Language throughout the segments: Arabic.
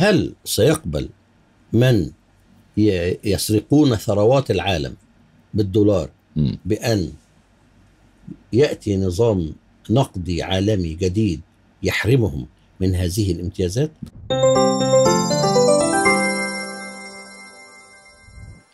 هل سيقبل من يسرقون ثروات العالم بالدولار بأن يأتي نظام نقدي عالمي جديد يحرمهم من هذه الامتيازات؟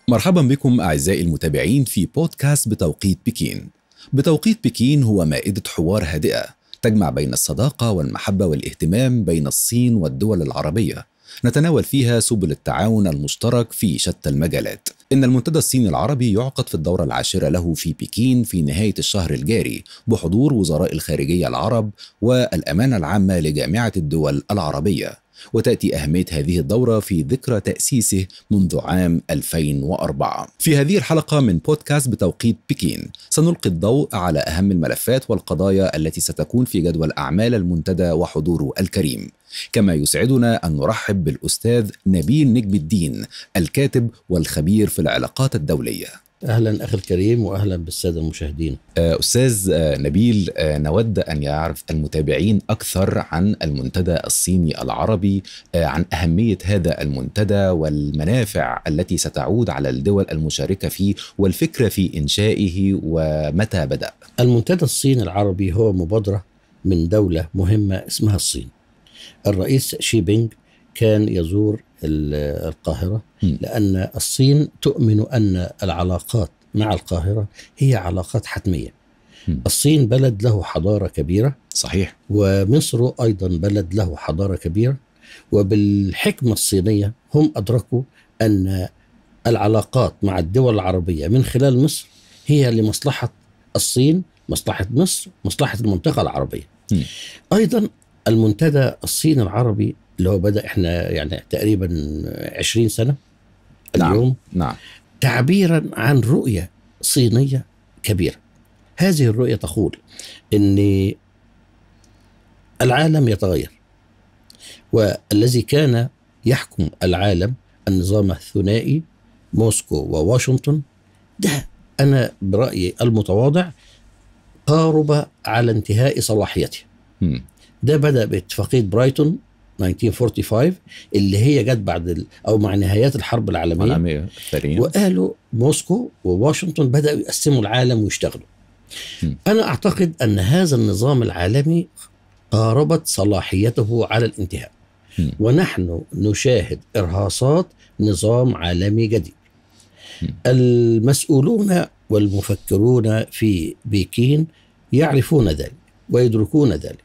مرحبا بكم أعزائي المتابعين في بودكاست بتوقيت بكين. بتوقيت بكين هو مائدة حوار هادئة تجمع بين الصداقة والمحبة والاهتمام بين الصين والدول العربية نتناول فيها سبل التعاون المشترك في شتى المجالات إن المنتدى الصيني العربي يعقد في الدورة العاشرة له في بكين في نهاية الشهر الجاري بحضور وزراء الخارجية العرب والأمانة العامة لجامعة الدول العربية وتأتي أهمية هذه الدورة في ذكرى تأسيسه منذ عام 2004 في هذه الحلقة من بودكاست بتوقيت بكين سنلقي الضوء على أهم الملفات والقضايا التي ستكون في جدول أعمال المنتدى وحضوره الكريم كما يسعدنا أن نرحب بالأستاذ نبيل نجم الدين الكاتب والخبير في العلاقات الدولية اهلا اخي الكريم واهلا بالساده المشاهدين. آه، استاذ آه، نبيل آه، نود ان يعرف المتابعين اكثر عن المنتدى الصيني العربي عن اهميه هذا المنتدى والمنافع التي ستعود على الدول المشاركه فيه والفكره في انشائه ومتى بدا. المنتدى الصيني العربي هو مبادره من دوله مهمه اسمها الصين. الرئيس شي بينج كان يزور القاهرة لأن الصين تؤمن أن العلاقات مع القاهرة هي علاقات حتمية الصين بلد له حضارة كبيرة صحيح ومصر أيضا بلد له حضارة كبيرة وبالحكمة الصينية هم أدركوا أن العلاقات مع الدول العربية من خلال مصر هي لمصلحة الصين مصلحة مصر مصلحة المنطقة العربية أيضا المنتدى الصيني العربي اللي هو بدا احنا يعني تقريبا 20 سنه نعم. اليوم نعم تعبيرا عن رؤيه صينيه كبيره هذه الرؤيه تقول ان العالم يتغير والذي كان يحكم العالم النظام الثنائي موسكو وواشنطن ده انا برايي المتواضع قارب على انتهاء صلاحيته ده بدا باتفاقيه برايتون 1945 اللي هي جت بعد او مع نهايات الحرب العالميه العالميه الثانيه واهله موسكو وواشنطن بداوا يقسموا العالم ويشتغلوا انا اعتقد ان هذا النظام العالمي قاربت صلاحيته على الانتهاء ونحن نشاهد ارهاصات نظام عالمي جديد المسؤولون والمفكرون في بكين يعرفون ذلك ويدركون ذلك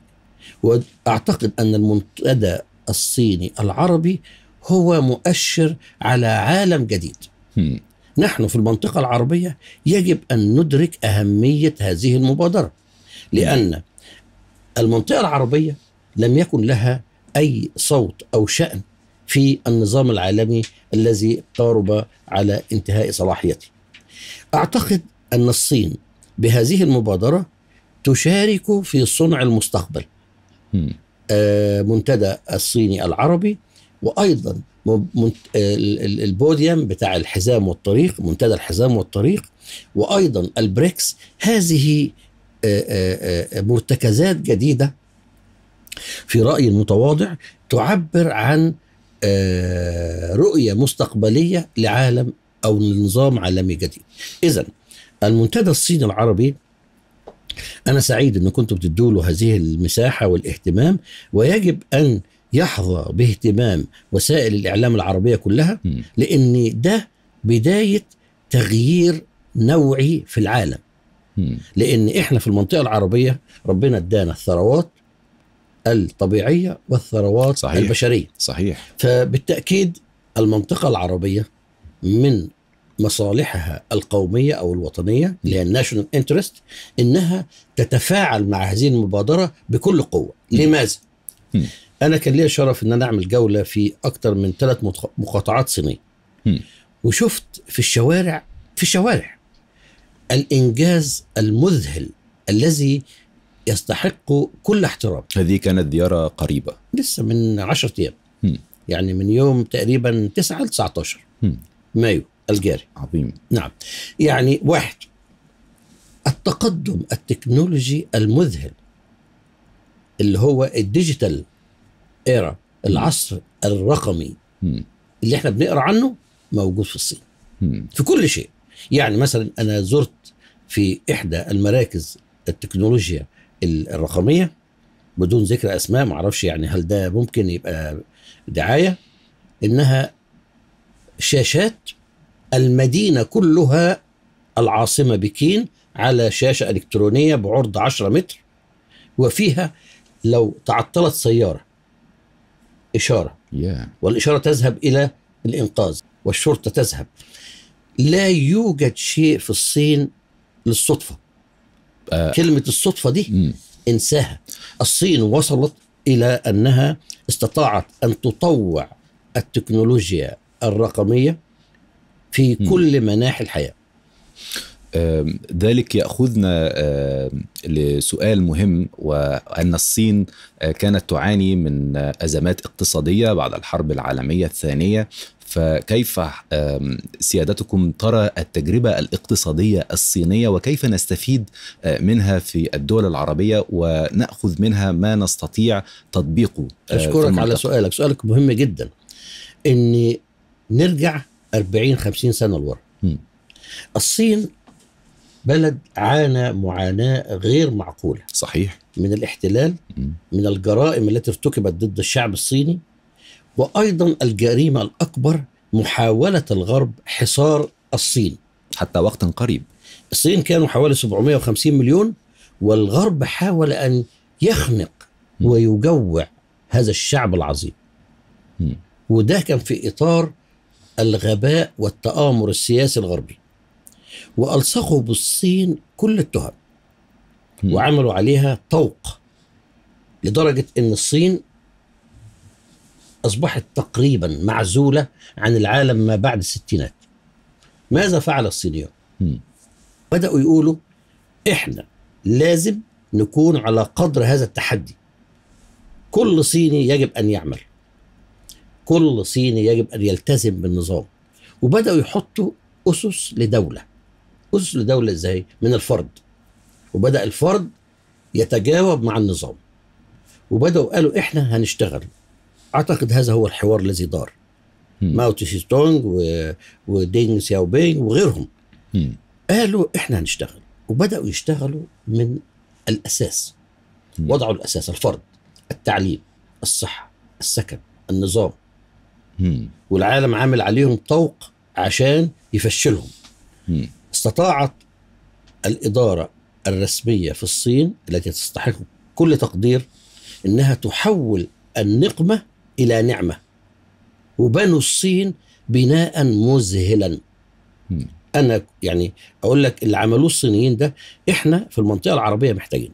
واعتقد ان المنتدى الصيني العربي هو مؤشر على عالم جديد. نحن في المنطقه العربيه يجب ان ندرك اهميه هذه المبادره لان المنطقه العربيه لم يكن لها اي صوت او شان في النظام العالمي الذي قارب على انتهاء صلاحيته. اعتقد ان الصين بهذه المبادره تشارك في صنع المستقبل. آه، منتدى الصيني العربي وايضا آه، البوديوم بتاع الحزام والطريق منتدى الحزام والطريق وايضا البريكس هذه آه، مرتكزات جديده في رايي المتواضع تعبر عن رؤيه مستقبليه لعالم او لنظام عالمي جديد. اذا المنتدى الصيني العربي أنا سعيد أن كنتم بتدوا له هذه المساحة والاهتمام ويجب أن يحظى باهتمام وسائل الإعلام العربية كلها لأن ده بداية تغيير نوعي في العالم لأن إحنا في المنطقة العربية ربنا ادانا الثروات الطبيعية والثروات صحيح. البشرية صحيح فبالتأكيد المنطقة العربية من مصالحها القوميه او الوطنيه اللي هي الناشونال انترست انها تتفاعل مع هذه المبادره بكل قوه، لماذا؟ انا كان لي شرف ان انا اعمل جوله في اكثر من ثلاث مقاطعات صينيه. وشفت في الشوارع في الشوارع الانجاز المذهل الذي يستحق كل احترام. هذه كانت زياره قريبه. لسه من 10 ايام. يعني من يوم تقريبا 9 ل 19 مايو. الجاري عظيم نعم يعني واحد التقدم التكنولوجي المذهل اللي هو الديجيتال ايرا العصر الرقمي اللي احنا بنقرا عنه موجود في الصين في كل شيء يعني مثلا انا زرت في احدى المراكز التكنولوجيا الرقميه بدون ذكر اسماء ما اعرفش يعني هل ده ممكن يبقى دعايه انها شاشات المدينة كلها العاصمة بكين على شاشة إلكترونية بعرض 10 متر وفيها لو تعطلت سيارة إشارة والإشارة تذهب إلى الإنقاذ والشرطة تذهب لا يوجد شيء في الصين للصدفة آه. كلمة الصدفة دي انساها الصين وصلت إلى أنها استطاعت أن تطوع التكنولوجيا الرقمية في كل مناحي الحياه ذلك ياخذنا لسؤال مهم وان الصين أه، كانت تعاني من ازمات اقتصاديه بعد الحرب العالميه الثانيه فكيف سيادتكم ترى التجربه الاقتصاديه الصينيه وكيف نستفيد أه، منها في الدول العربيه وناخذ منها ما نستطيع تطبيقه أه، اشكرك على سؤالك سؤالك مهم جدا ان نرجع 40 50 سنه لورا الصين بلد عانى معاناه غير معقوله صحيح من الاحتلال من الجرائم التي ارتكبت ضد الشعب الصيني وايضا الجريمه الاكبر محاوله الغرب حصار الصين حتى وقتا قريب الصين كانوا حوالي 750 مليون والغرب حاول ان يخنق ويجوع هذا الشعب العظيم وده كان في اطار الغباء والتآمر السياسي الغربي وألصقوا بالصين كل التهم وعملوا عليها طوق لدرجة أن الصين أصبحت تقريبا معزولة عن العالم ما بعد الستينات ماذا فعل الصينيون؟ بدأوا يقولوا إحنا لازم نكون على قدر هذا التحدي كل صيني يجب أن يعمل كل صيني يجب ان يلتزم بالنظام وبداوا يحطوا اسس لدوله اسس لدوله ازاي من الفرد وبدا الفرد يتجاوب مع النظام وبداوا قالوا احنا هنشتغل اعتقد هذا هو الحوار الذي دار ماو تشي تونج و... وغيرهم م. قالوا احنا هنشتغل وبداوا يشتغلوا من الاساس م. وضعوا الاساس الفرد التعليم الصحه السكن النظام والعالم عامل عليهم طوق عشان يفشلهم استطاعت الإدارة الرسمية في الصين التي تستحق كل تقدير إنها تحول النقمة إلى نعمة وبنوا الصين بناء مذهلا أنا يعني أقول لك اللي عملوه الصينيين ده إحنا في المنطقة العربية محتاجين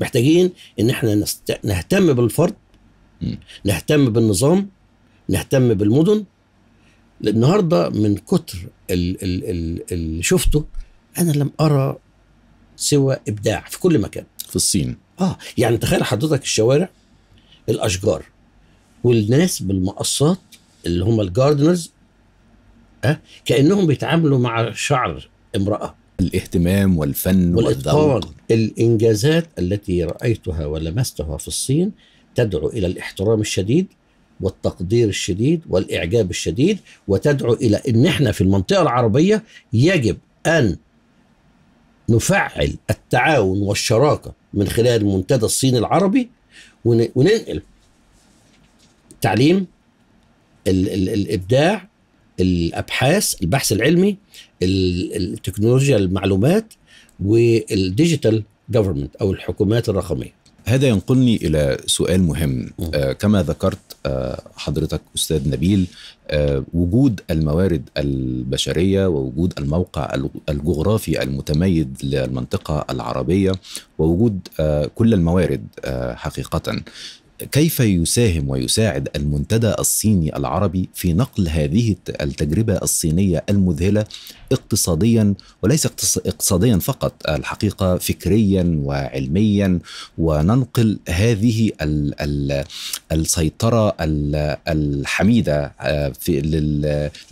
محتاجين إن إحنا نهتم بالفرد نهتم بالنظام نهتم بالمدن النهارده من كتر اللي شفته انا لم ارى سوى ابداع في كل مكان في الصين اه يعني تخيل حضرتك الشوارع الاشجار والناس بالمقصات اللي هم الجاردنرز أه؟ كانهم بيتعاملوا مع شعر امراه الاهتمام والفن والذوق الانجازات التي رايتها ولمستها في الصين تدعو الى الاحترام الشديد والتقدير الشديد والإعجاب الشديد وتدعو إلى أن احنا في المنطقة العربية يجب أن نفعل التعاون والشراكة من خلال منتدى الصين العربي وننقل التعليم الإبداع الأبحاث البحث العلمي التكنولوجيا المعلومات والديجيتال جفرمنت أو الحكومات الرقمية هذا ينقلني إلى سؤال مهم آه كما ذكرت آه حضرتك أستاذ نبيل آه وجود الموارد البشرية ووجود الموقع الجغرافي المتميز للمنطقة العربية ووجود آه كل الموارد آه حقيقة كيف يساهم ويساعد المنتدى الصيني العربي في نقل هذه التجربه الصينيه المذهله اقتصاديا وليس اقتصاديا فقط الحقيقه فكريا وعلميا وننقل هذه الـ الـ السيطره الحميده آه، في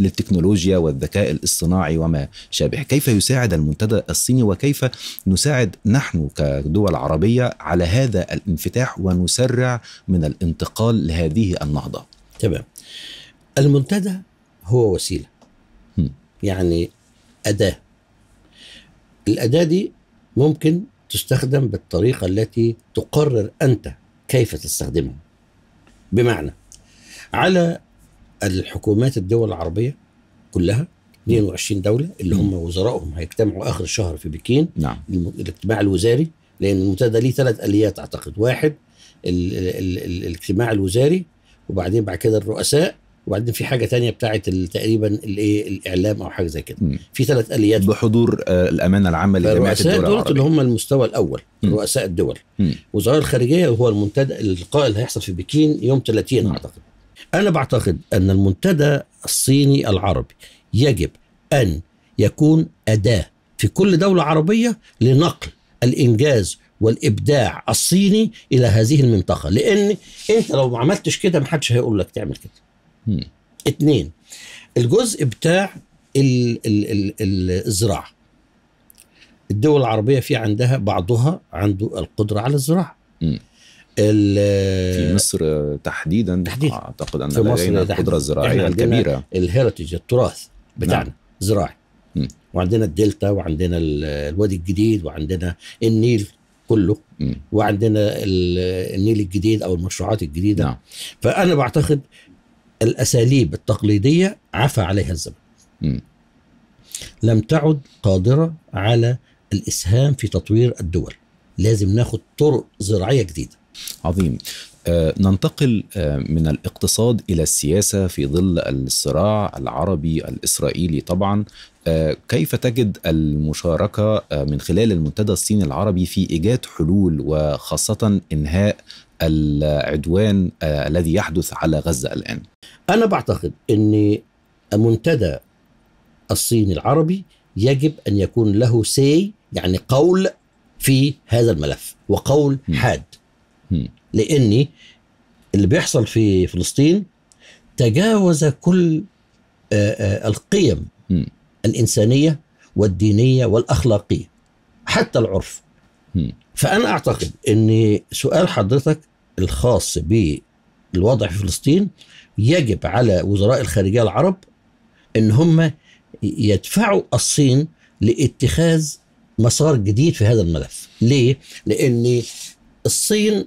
للتكنولوجيا والذكاء الاصطناعي وما شابه كيف يساعد المنتدى الصيني وكيف نساعد نحن كدول عربيه على هذا الانفتاح ونسرع من الانتقال لهذه النهضة تمام المنتدى هو وسيلة م. يعني أداة الأداة دي ممكن تستخدم بالطريقة التي تقرر أنت كيف تستخدمها بمعنى على الحكومات الدول العربية كلها 22 دولة اللي هم وزرائهم هيجتمعوا آخر الشهر في بكين نعم الاجتماع الوزاري لأن المنتدى ليه ثلاث آليات أعتقد واحد ال ال ال الاجتماع الوزاري وبعدين بعد كده الرؤساء وبعدين في حاجه تانية بتاعه تقريبا الايه الاعلام او حاجه زي كده في ثلاث اليات بحضور آه الامانه العامه لجميع الدول العربيه اللي هم المستوى الاول مم. رؤساء الدول وزاره الخارجيه هو المنتدى اللقاء اللي هيحصل في بكين يوم 30 مم. اعتقد انا بعتقد ان المنتدى الصيني العربي يجب ان يكون اداه في كل دوله عربيه لنقل الانجاز والابداع الصيني الى هذه المنطقه لان انت لو ما عملتش كده ما حدش هيقول لك تعمل كده اثنين الجزء بتاع ال ال الـ الزراعه الدول العربيه في عندها بعضها عنده القدره على الزراعه في مصر تحديدا, تحديدا اعتقد ان لدينا القدره الزراعيه الكبيره الهيرتج التراث بتاعنا نعم. زراعي وعندنا الدلتا وعندنا الوادي الجديد وعندنا النيل كله م. وعندنا النيل الجديد او المشروعات الجديده نعم. فانا بعتقد الاساليب التقليديه عفى عليها الزمن لم تعد قادره على الاسهام في تطوير الدول لازم ناخد طرق زراعيه جديده عظيم آه، ننتقل آه، من الاقتصاد الى السياسه في ظل الصراع العربي الاسرائيلي طبعا آه، كيف تجد المشاركه من خلال المنتدى الصيني العربي في ايجاد حلول وخاصه انهاء العدوان الذي يحدث على غزه الان؟ انا بعتقد ان منتدى الصيني العربي يجب ان يكون له سي يعني قول في هذا الملف وقول حاد. لاني اللي بيحصل في فلسطين تجاوز كل آه، آه، القيم الانسانيه والدينيه والاخلاقيه حتى العرف فانا اعتقد ان سؤال حضرتك الخاص بالوضع في فلسطين يجب على وزراء الخارجيه العرب ان هم يدفعوا الصين لاتخاذ مسار جديد في هذا الملف ليه لان الصين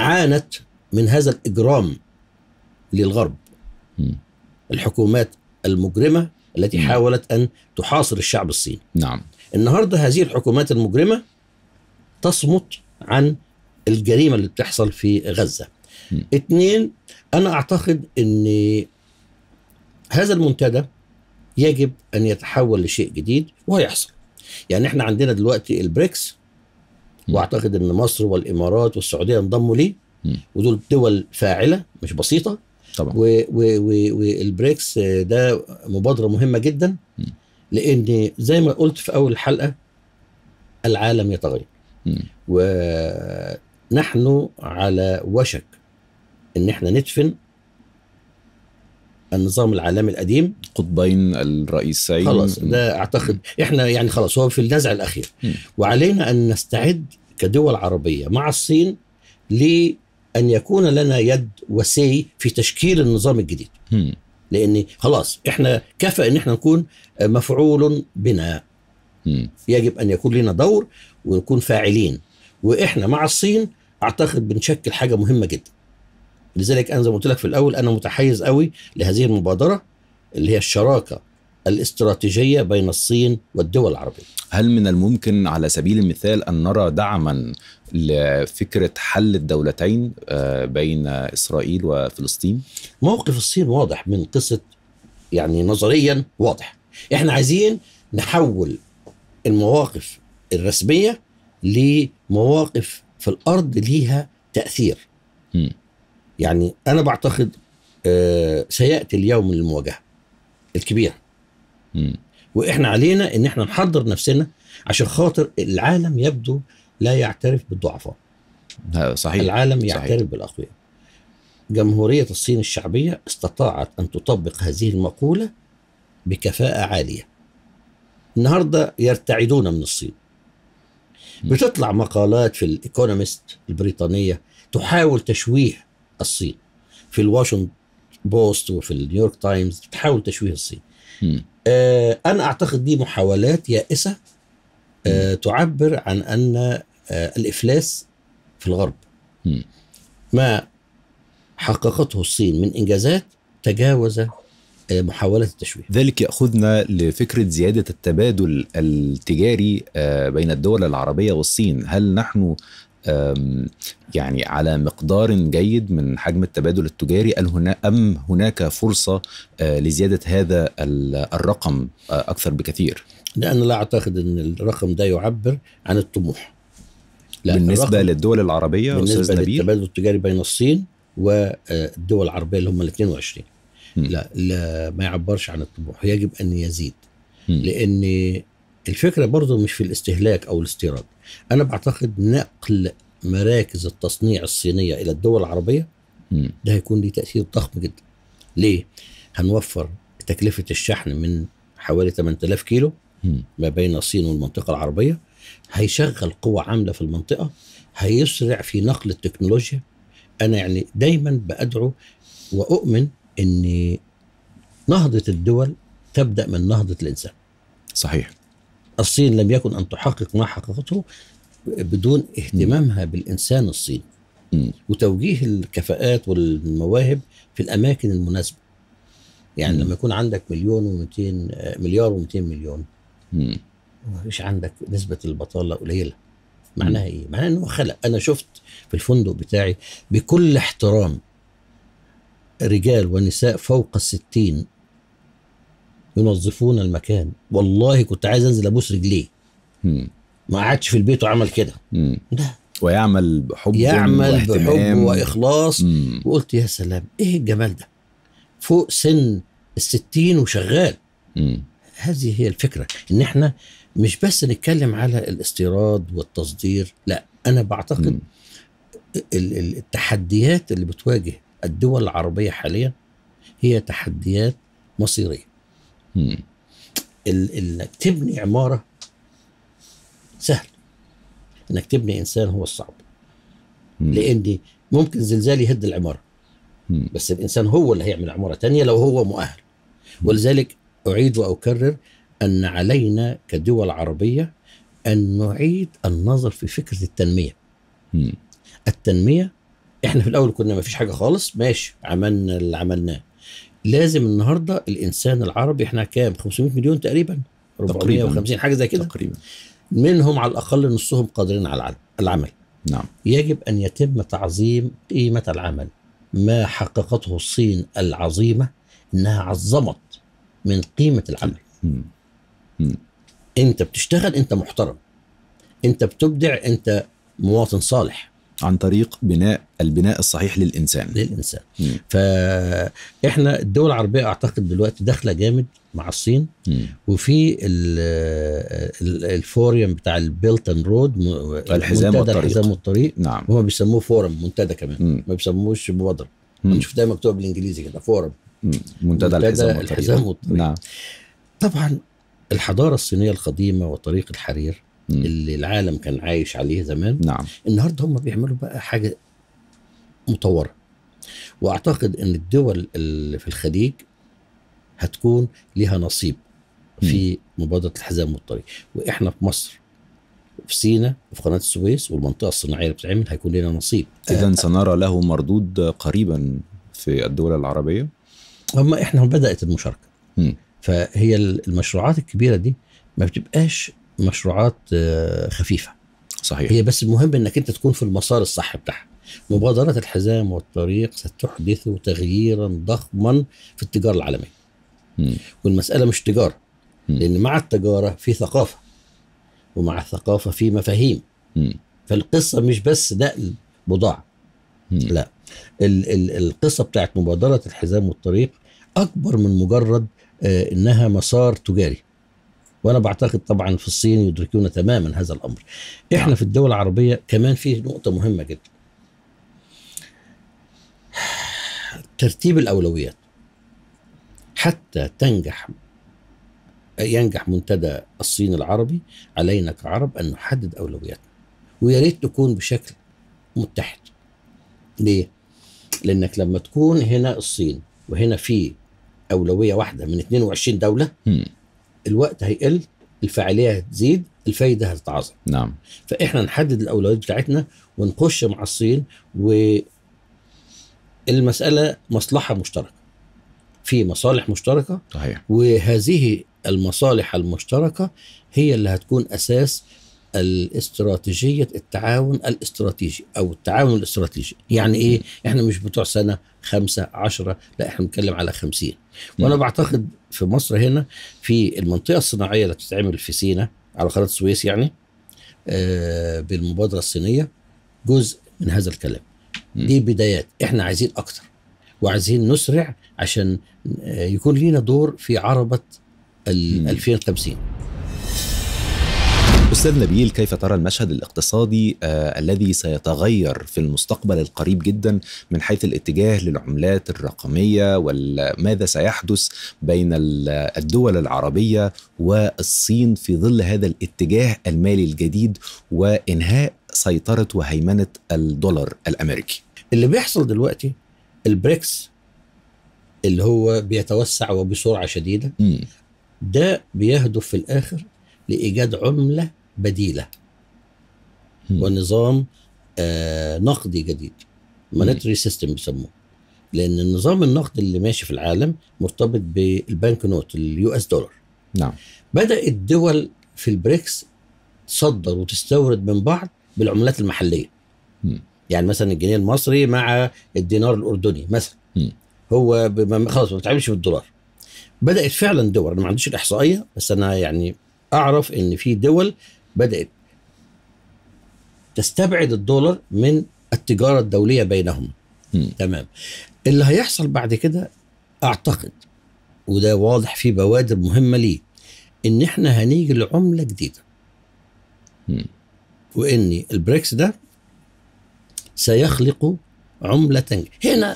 عانت من هذا الإجرام للغرب الحكومات المجرمة التي حاولت أن تحاصر الشعب الصيني نعم النهاردة هذه الحكومات المجرمة تصمت عن الجريمة اللي بتحصل في غزة اثنين أنا أعتقد أن هذا المنتدى يجب أن يتحول لشيء جديد وهيحصل يعني احنا عندنا دلوقتي البريكس واعتقد ان مصر والامارات والسعوديه انضموا ليه ودول دول فاعله مش بسيطه طبعا والبريكس آه، ده مبادره مهمه جدا لان زي ما قلت في اول الحلقه العالم يتغير ونحن على وشك ان احنا ندفن النظام العالمي القديم قطبين الرئيسين خلاص ده اعتقد احنا يعني خلاص هو في النزعه الاخير وعلينا ان نستعد كدول عربيه مع الصين لان يكون لنا يد وسي في تشكيل النظام الجديد لان خلاص احنا كفى ان احنا نكون مفعول بنا يجب ان يكون لنا دور ونكون فاعلين واحنا مع الصين اعتقد بنشكل حاجه مهمه جدا لذلك انا زي ما قلت لك في الاول انا متحيز قوي لهذه المبادره اللي هي الشراكه الاستراتيجيه بين الصين والدول العربيه. هل من الممكن على سبيل المثال ان نرى دعما لفكره حل الدولتين آه، بين اسرائيل وفلسطين؟ موقف الصين واضح من قصه يعني نظريا واضح. احنا عايزين نحول المواقف الرسميه لمواقف في الارض ليها تاثير. م. يعني انا بعتقد آه، سياتي اليوم للمواجهه الكبيره واحنا علينا ان احنا نحضر نفسنا عشان خاطر العالم يبدو لا يعترف بالضعفاء صحيح العالم يعترف صحيح. بالاقوياء جمهوريه الصين الشعبيه استطاعت ان تطبق هذه المقوله بكفاءه عاليه النهارده يرتعدون من الصين بتطلع مقالات في الايكونومست البريطانيه تحاول تشويه الصين في الواشنطن بوست وفي النيويورك تايمز بتحاول تشويه الصين آه انا اعتقد دي محاولات يائسه آه تعبر عن ان آه الافلاس في الغرب م. ما حققته الصين من انجازات تجاوز آه، محاولة التشويه ذلك يأخذنا لفكرة زيادة التبادل التجاري آه، بين الدول العربية والصين هل نحن يعني على مقدار جيد من حجم التبادل التجاري هنا أم هناك فرصة آه، لزيادة هذا الرقم آه، أكثر بكثير أنا لا أعتقد أن الرقم ده يعبر عن الطموح بالنسبة للدول العربية بالنسبة نبيل؟ للتبادل التجاري بين الصين والدول آه، العربية اللي هم ال 22 لا, لا ما يعبرش عن الطموح يجب أن يزيد لأن الفكره برضو مش في الاستهلاك او الاستيراد انا بعتقد نقل مراكز التصنيع الصينيه الى الدول العربيه ده هيكون ليه تاثير ضخم جدا ليه هنوفر تكلفه الشحن من حوالي 8000 كيلو ما بين الصين والمنطقه العربيه هيشغل قوى عامله في المنطقه هيسرع في نقل التكنولوجيا انا يعني دايما بادعو واؤمن ان نهضه الدول تبدا من نهضه الانسان صحيح الصين لم يكن أن تحقق ما حققته بدون اهتمامها بالإنسان الصيني وتوجيه الكفاءات والمواهب في الأماكن المناسبة يعني لما يكون عندك مليون و200 مليار و200 مليون فيش عندك نسبة البطالة قليلة معناها ايه؟ معناها انه خلق انا شفت في الفندق بتاعي بكل احترام رجال ونساء فوق الستين ينظفون المكان والله كنت عايز انزل ابوس رجليه ما قعدش في البيت وعمل كده لا ويعمل بحب يعمل بحب واخلاص مم. وقلت يا سلام ايه الجمال ده فوق سن الستين وشغال مم. هذه هي الفكره ان احنا مش بس نتكلم على الاستيراد والتصدير لا انا بعتقد مم. التحديات اللي بتواجه الدول العربيه حاليا هي تحديات مصيريه انك تبني عماره سهل انك تبني انسان هو الصعب لان ممكن زلزال يهد العماره مم. بس الانسان هو اللي هيعمل عماره تانية لو هو مؤهل ولذلك اعيد واكرر ان علينا كدول عربيه ان نعيد النظر في فكره التنميه مم. التنميه احنا في الاول كنا ما فيش حاجه خالص ماشي عملنا اللي عملناه لازم النهارده الانسان العربي احنا كام 500 مليون تقريبا 450 حاجه زي كده تقريبا منهم على الاقل نصهم قادرين على العمل نعم يجب ان يتم تعظيم قيمه العمل ما حققته الصين العظيمه انها عظمت من قيمه العمل انت بتشتغل انت محترم انت بتبدع انت مواطن صالح عن طريق بناء البناء الصحيح للانسان للانسان مم. فاحنا الدول العربيه اعتقد دلوقتي داخله جامد مع الصين مم. وفي الفوريوم بتاع البيلت اند رود الحزام والطريق الحزام والطريق نعم هم بيسموه فورم منتدى كمان مم. ما بيسموهش مبادره بنشوف ده مكتوب بالانجليزي كده فورم منتدى, منتدى الحزام والطريق, الحزام والطريق. نعم طبعا الحضاره الصينيه القديمه وطريق الحرير اللي العالم كان عايش عليه زمان نعم النهارده هم بيعملوا بقى حاجه مطوره واعتقد ان الدول اللي في الخليج هتكون لها نصيب في مبادره الحزام والطريق واحنا في مصر في سينا وفي قناه السويس والمنطقه الصناعيه اللي بتتعمل هيكون لنا نصيب اذا سنرى له مردود قريبا في الدول العربيه هم احنا بدات المشاركه م. فهي المشروعات الكبيره دي ما بتبقاش مشروعات آه، خفيفه صحيح هي بس المهم انك انت تكون في المسار الصح بتاعها مبادرة الحزام والطريق ستحدث تغييرا ضخما في التجارة العالمية م. والمسألة مش تجارة م. لأن مع التجارة في ثقافة ومع الثقافة في مفاهيم م. فالقصة مش بس نقل بضاعة لا ال- ال- القصة بتاعت مبادرة الحزام والطريق أكبر من مجرد آه، إنها مسار تجاري وانا بعتقد طبعا في الصين يدركون تماما هذا الامر احنا في الدول العربيه كمان فيه نقطه مهمه جدا ترتيب الاولويات حتى تنجح ينجح منتدى الصين العربي علينا كعرب ان نحدد اولوياتنا ويا ريت تكون بشكل متحد ليه لانك لما تكون هنا الصين وهنا في اولويه واحده من 22 دوله الوقت هيقل الفاعليه هتزيد الفايده هتتعظم نعم فاحنا نحدد الاولويات بتاعتنا ونخش مع الصين و المساله مصلحه مشتركه في مصالح مشتركه صحيح وهذه المصالح المشتركه هي اللي هتكون اساس الاستراتيجية التعاون الاستراتيجي أو التعاون الاستراتيجي يعني إيه؟ إحنا مش بتوع سنة خمسة عشرة لا إحنا بنتكلم على خمسين وأنا بعتقد في مصر هنا في المنطقة الصناعية اللي بتتعمل في سينا على قناة السويس يعني آه، بالمبادرة الصينية جزء من هذا الكلام دي بدايات إحنا عايزين أكتر وعايزين نسرع عشان آه، يكون لينا دور في عربة 2050 أستاذ نبيل كيف ترى المشهد الاقتصادي آه الذي سيتغير في المستقبل القريب جدا من حيث الاتجاه للعملات الرقمية وماذا سيحدث بين الدول العربية والصين في ظل هذا الاتجاه المالي الجديد وإنهاء سيطرة وهيمنة الدولار الأمريكي اللي بيحصل دلوقتي البريكس اللي هو بيتوسع وبسرعة شديدة م. ده بيهدف في الآخر لإيجاد عملة بديله ونظام آه نقدي جديد مونيتري سيستم بيسموه لان النظام النقدي اللي ماشي في العالم مرتبط بالبنك نوت اليو اس دولار نعم بدات الدول في البريكس تصدر وتستورد من بعض بالعملات المحليه مم. يعني مثلا الجنيه المصري مع الدينار الاردني مثلا مم. هو خلاص ما بتعملش بالدولار بدات فعلا دول انا ما عنديش الاحصائيه بس انا يعني اعرف ان في دول بدات تستبعد الدولار من التجاره الدوليه بينهم م. تمام اللي هيحصل بعد كده اعتقد وده واضح في بوادر مهمه ليه ان احنا هنيجي لعمله جديده م. وان البريكس ده سيخلق عمله هنا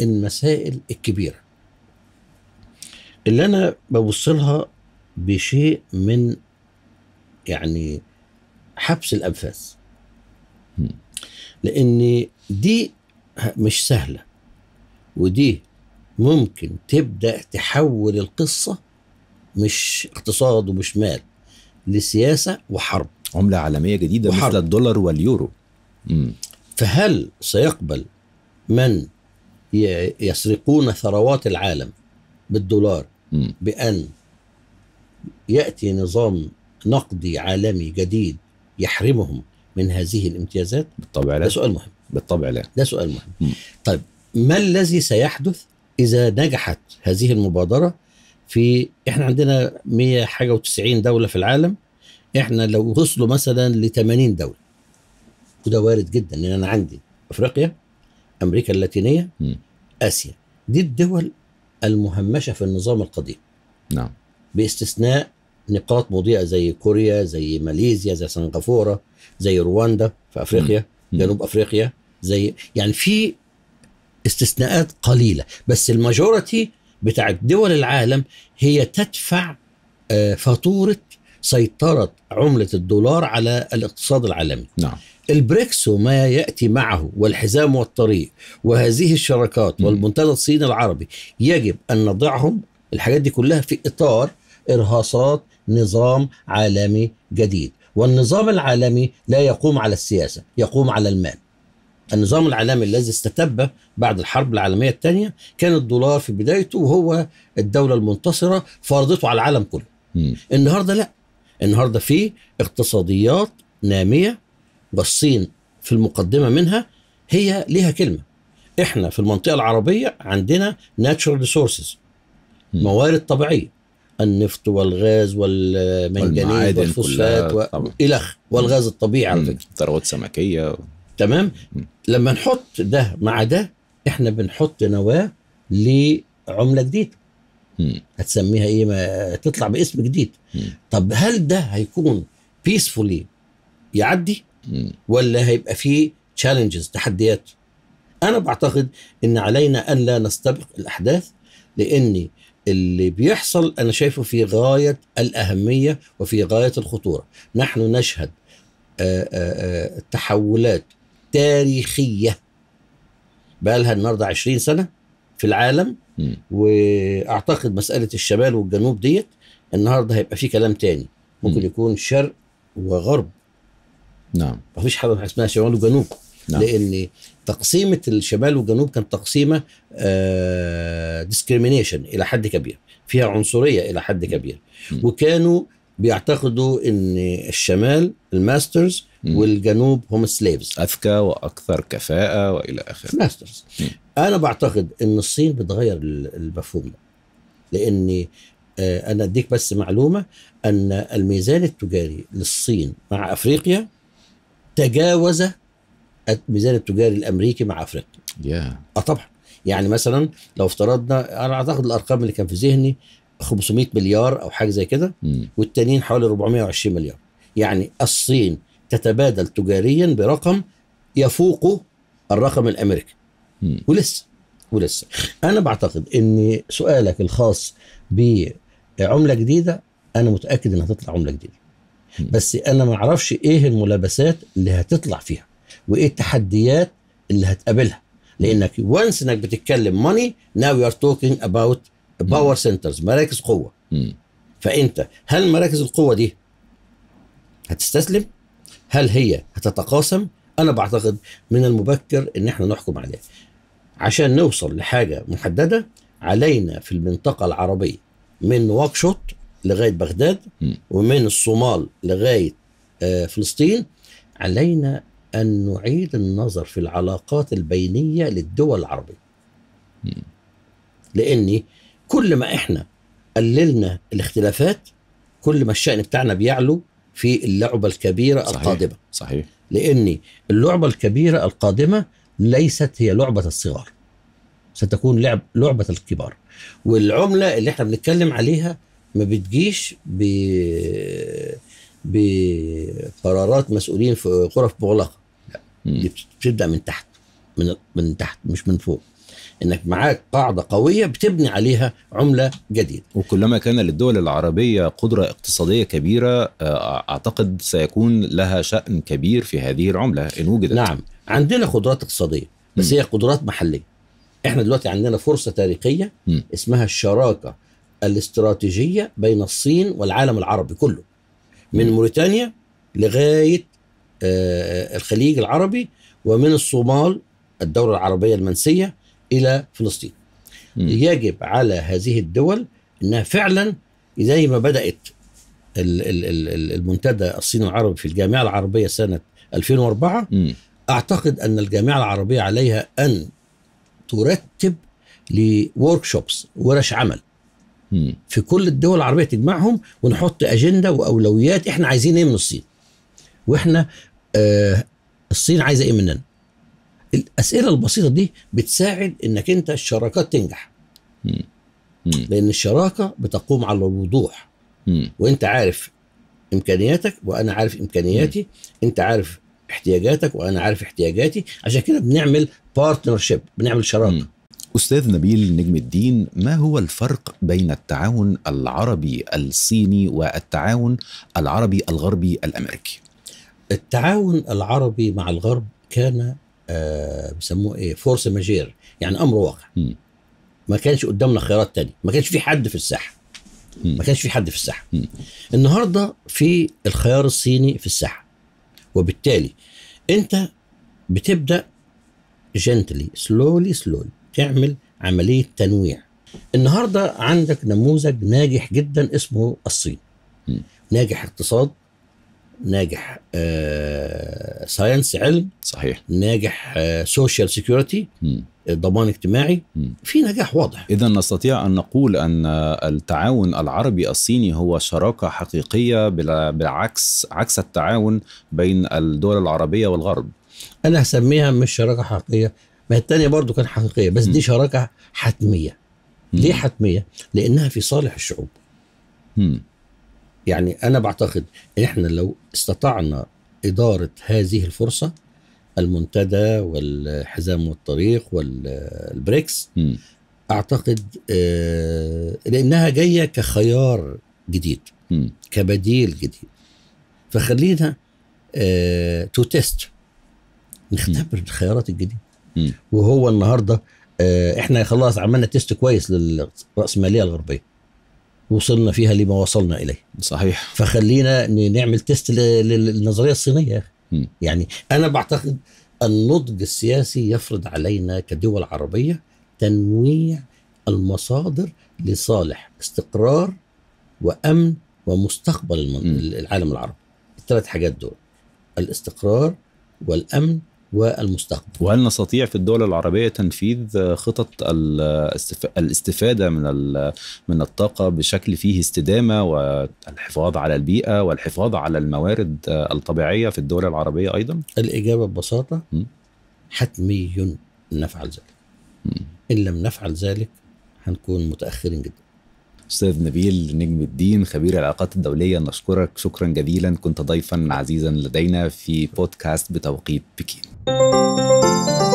المسائل الكبيره اللي انا ببص لها بشيء من يعني حبس الانفاس لان دي مش سهله ودي ممكن تبدا تحول القصه مش اقتصاد ومش مال لسياسه وحرب عمله عالميه جديده وحرب. مثل الدولار واليورو مم. فهل سيقبل من يسرقون ثروات العالم بالدولار مم. بان ياتي نظام نقدي عالمي جديد يحرمهم من هذه الامتيازات؟ بالطبع لا ده سؤال مهم بالطبع لا ده سؤال مهم م. طيب ما الذي سيحدث إذا نجحت هذه المبادرة في احنا عندنا 100 حاجة و90 دولة في العالم احنا لو وصلوا مثلا ل 80 دولة وده وارد جدا لأن أنا عندي أفريقيا أمريكا اللاتينية م. آسيا دي الدول المهمشة في النظام القديم نعم باستثناء نقاط مضيئه زي كوريا زي ماليزيا زي سنغافوره زي رواندا في افريقيا جنوب افريقيا زي يعني في استثناءات قليله بس الماجورتي بتاعت دول العالم هي تدفع آه، فاتوره سيطره عمله الدولار على الاقتصاد العالمي نعم البريكس وما ياتي معه والحزام والطريق وهذه الشراكات والمنتدى الصيني العربي يجب ان نضعهم الحاجات دي كلها في اطار ارهاصات نظام عالمي جديد والنظام العالمي لا يقوم على السياسه يقوم على المال النظام العالمي الذي استتب بعد الحرب العالميه الثانيه كان الدولار في بدايته وهو الدوله المنتصره فرضته على العالم كله م. النهارده لا النهارده في اقتصاديات ناميه والصين في المقدمه منها هي ليها كلمه احنا في المنطقه العربيه عندنا ناتشورال ريسورسز موارد طبيعيه النفط والغاز والمنجنيز والفوسفات و... الى والغاز الطبيعي على فكره ثروات سمكيه و... تمام لما نحط ده مع ده احنا بنحط نواه لعمله جديده هتسميها ايه ما تطلع باسم جديد طب هل ده هيكون بيسفولي يعدي ولا هيبقى فيه تشالنجز تحديات انا بعتقد ان علينا ان لا نستبق الاحداث لاني اللي بيحصل انا شايفه في غايه الاهميه وفي غايه الخطوره نحن نشهد آه، آه، آه، تحولات تاريخيه بقى لها النهارده 20 سنه في العالم واعتقد مساله الشمال والجنوب ديت النهارده هيبقى في كلام تاني ممكن يكون شرق وغرب نعم مفيش حاجه اسمها شمال وجنوب نعم. لان تقسيمه الشمال والجنوب كانت تقسيمه ديسكريميشن آه، الى حد كبير فيها عنصريه الى حد كبير وكانوا بيعتقدوا ان الشمال الماسترز والجنوب هم السليفز اذكى واكثر كفاءه والى اخره ماسترز انا بعتقد ان الصين بتغير المفهوم ده لان آه، انا اديك بس معلومه ان الميزان التجاري للصين مع افريقيا تجاوز الميزان التجاري الامريكي مع افريقيا. yeah. اه طبعا يعني مثلا لو افترضنا انا اعتقد الارقام اللي كان في ذهني 500 مليار او حاجه زي كده والتانيين حوالي 420 مليار. يعني الصين تتبادل تجاريا برقم يفوق الرقم الامريكي. م. ولسه ولسه انا بعتقد ان سؤالك الخاص بعمله جديده انا متاكد انها هتطلع عمله جديده. بس انا ما اعرفش ايه الملابسات اللي هتطلع فيها. وايه التحديات اللي هتقابلها لانك وانس انك بتتكلم ماني ناو يو ار توكينج اباوت باور سنترز مراكز قوه فانت هل مراكز القوه دي هتستسلم هل هي هتتقاسم انا بعتقد من المبكر ان احنا نحكم عليها عشان نوصل لحاجه محدده علينا في المنطقه العربيه من واكشوت لغايه بغداد ومن الصومال لغايه آه، فلسطين علينا أن نعيد النظر في العلاقات البينية للدول العربية لأن كل ما إحنا قللنا الاختلافات كل ما الشأن بتاعنا بيعلو في اللعبة الكبيرة صحيح. القادمة صحيح لأن اللعبة الكبيرة القادمة ليست هي لعبة الصغار ستكون لعب لعبة الكبار والعملة اللي احنا بنتكلم عليها ما بتجيش ب بقرارات مسؤولين في غرف مغلقه دي بتبدا من تحت من من تحت مش من فوق انك معاك قاعده قويه بتبني عليها عمله جديده. وكلما كان للدول العربيه قدره اقتصاديه كبيره آه، اعتقد سيكون لها شان كبير في هذه العمله ان وجدت. نعم، عندنا قدرات اقتصاديه بس م. هي قدرات محليه. احنا دلوقتي عندنا فرصه تاريخيه م. اسمها الشراكه الاستراتيجيه بين الصين والعالم العربي كله. من موريتانيا لغايه آه، الخليج العربي ومن الصومال الدولة العربية المنسية إلى فلسطين م. يجب على هذه الدول أنها فعلا زي ما بدأت المنتدى الصيني العربي في الجامعة العربية سنة 2004 م. أعتقد أن الجامعة العربية عليها أن ترتب لوركشوبس ورش عمل م. في كل الدول العربية تجمعهم ونحط أجندة وأولويات إحنا عايزين إيه من الصين واحنا آه الصين عايزه ايه مننا الاسئله البسيطه دي بتساعد انك انت الشراكات تنجح لان الشراكه بتقوم على الوضوح وانت عارف امكانياتك وانا عارف امكانياتي انت عارف احتياجاتك وانا عارف احتياجاتي عشان كده بنعمل بارتنرشيب بنعمل شراكه استاذ نبيل نجم الدين ما هو الفرق بين التعاون العربي الصيني والتعاون العربي الغربي الامريكي التعاون العربي مع الغرب كان آه بيسموه ايه فورس ماجير يعني امر واقع م. ما كانش قدامنا خيارات تانية ما كانش في حد في الساحه م. ما كانش في حد في الساحه م. النهارده في الخيار الصيني في الساحه وبالتالي انت بتبدا جنتلي سلولي سلولي تعمل عمليه تنويع النهارده عندك نموذج ناجح جدا اسمه الصين م. ناجح اقتصاد ناجح آه ساينس علم صحيح ناجح آه سوشيال سيكيورتي ضمان اجتماعي في نجاح واضح اذا نستطيع ان نقول ان التعاون العربي الصيني هو شراكه حقيقيه بالعكس عكس التعاون بين الدول العربيه والغرب انا هسميها مش شراكه حقيقيه ما الثانيه برضو كانت حقيقيه بس م. دي شراكه حتميه م. ليه حتميه لانها في صالح الشعوب يعني انا بعتقد ان احنا لو استطعنا اداره هذه الفرصه المنتدى والحزام والطريق والبريكس م. اعتقد آه، لانها جايه كخيار جديد م. كبديل جديد فخلينا تو آه، تيست نختبر الخيارات الجديده وهو النهارده آه، احنا خلاص عملنا تيست كويس للراسماليه الغربيه وصلنا فيها لما وصلنا اليه صحيح فخلينا نعمل تيست للنظريه الصينيه يعني انا بعتقد النضج السياسي يفرض علينا كدول عربيه تنويع المصادر لصالح استقرار وامن ومستقبل العالم العربي الثلاث حاجات دول الاستقرار والامن والمستقبل وهل نستطيع في الدول العربية تنفيذ خطط الاستفادة من من الطاقة بشكل فيه استدامة والحفاظ على البيئة والحفاظ على الموارد الطبيعية في الدول العربية أيضا؟ الإجابة ببساطة حتمي نفعل ذلك إن لم نفعل ذلك هنكون متأخرين جدا استاذ نبيل نجم الدين خبير العلاقات الدوليه نشكرك شكرا جزيلا كنت ضيفا عزيزا لدينا في بودكاست بتوقيت بكين